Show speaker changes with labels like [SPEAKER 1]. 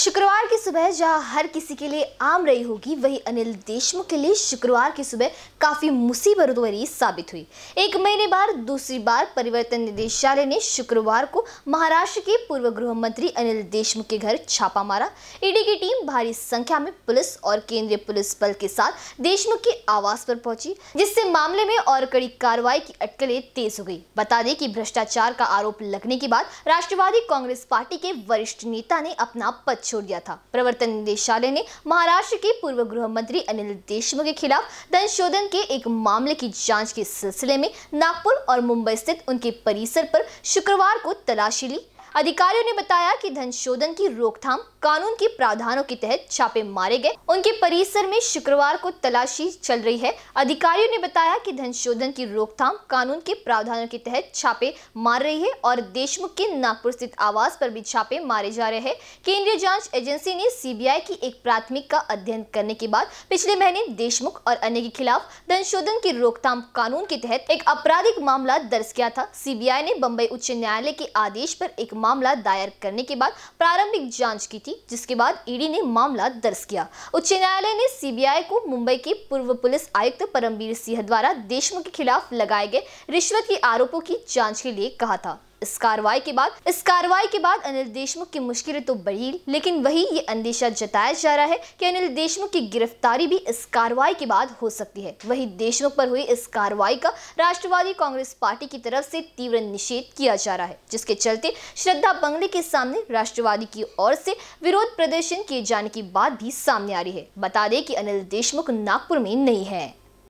[SPEAKER 1] शुक्रवार की सुबह जहां हर किसी के लिए आम रही होगी वही अनिल देशमुख के लिए शुक्रवार की सुबह काफी मुसीबत भरी साबित हुई एक महीने बाद दूसरी बार परिवर्तन निदेशालय ने शुक्रवार को महाराष्ट्र के पूर्व गृह मंत्री अनिल देशमुख के घर छापा मारा ईडी की टीम भारी संख्या में पुलिस और केंद्रीय पुलिस बल के साथ देशमुख के आवास पर पहुंची जिससे मामले में और कड़ी कार्रवाई की अटकलें तेज हो गई बता दें कि भ्रष्टाचार का आरोप लगने के बाद राष्ट्रवादी कांग्रेस पार्टी के वरिष्ठ नेता ने अपना छोड़ दिया था प्रवर्तन निदेशालय ने महाराष्ट्र के पूर्व गृह मंत्री अनिल देशमुख के खिलाफ धन शोधन के एक मामले की जांच के सिलसिले में नागपुर और मुंबई स्थित उनके परिसर पर शुक्रवार को तलाशी ली अधिकारियों ने बताया कि धन शोधन की रोकथाम कानून के प्रावधानों के तहत छापे मारे गए उनके परिसर में शुक्रवार को तलाशी चल रही है अधिकारियों ने बताया कि धन शोधन की रोकथाम कानून के प्रावधानों के तहत छापे मार रही है और देशमुख के नागपुर स्थित आवास पर भी छापे मारे जा रहे हैं केंद्रीय जांच एजेंसी ने सीबीआई की एक प्राथमिक का अध्ययन करने के बाद पिछले महीने देशमुख और अन्य के खिलाफ धन शोधन की रोकथाम कानून के तहत एक आपराधिक मामला दर्ज किया था सीबीआई ने बम्बई उच्च न्यायालय के आदेश पर एक मामला दायर करने के बाद प्रारंभिक जांच की थी जिसके बाद ईडी ने मामला दर्ज किया उच्च न्यायालय ने सीबीआई को मुंबई के पूर्व पुलिस आयुक्त परमवीर सिंह द्वारा देशमुख के खिलाफ लगाए गए रिश्वत के आरोपों की जाँच के लिए कहा था इस कार्रवाई के बाद इस कार्रवाई के बाद अनिल देशमुख की मुश्किलें तो बढ़ी लेकिन वही ये अंदेशा जताया जा रहा है कि अनिल देशमुख की गिरफ्तारी भी इस कार्रवाई के बाद हो सकती है वही देशमुख पर हुई इस कार्रवाई का राष्ट्रवादी कांग्रेस पार्टी की तरफ से तीव्र निषेध किया जा रहा है जिसके चलते श्रद्धा बंगले के सामने राष्ट्रवादी की ओर से विरोध प्रदर्शन किए जाने की बात भी सामने आ रही है बता दें कि अनिल देशमुख नागपुर में नहीं है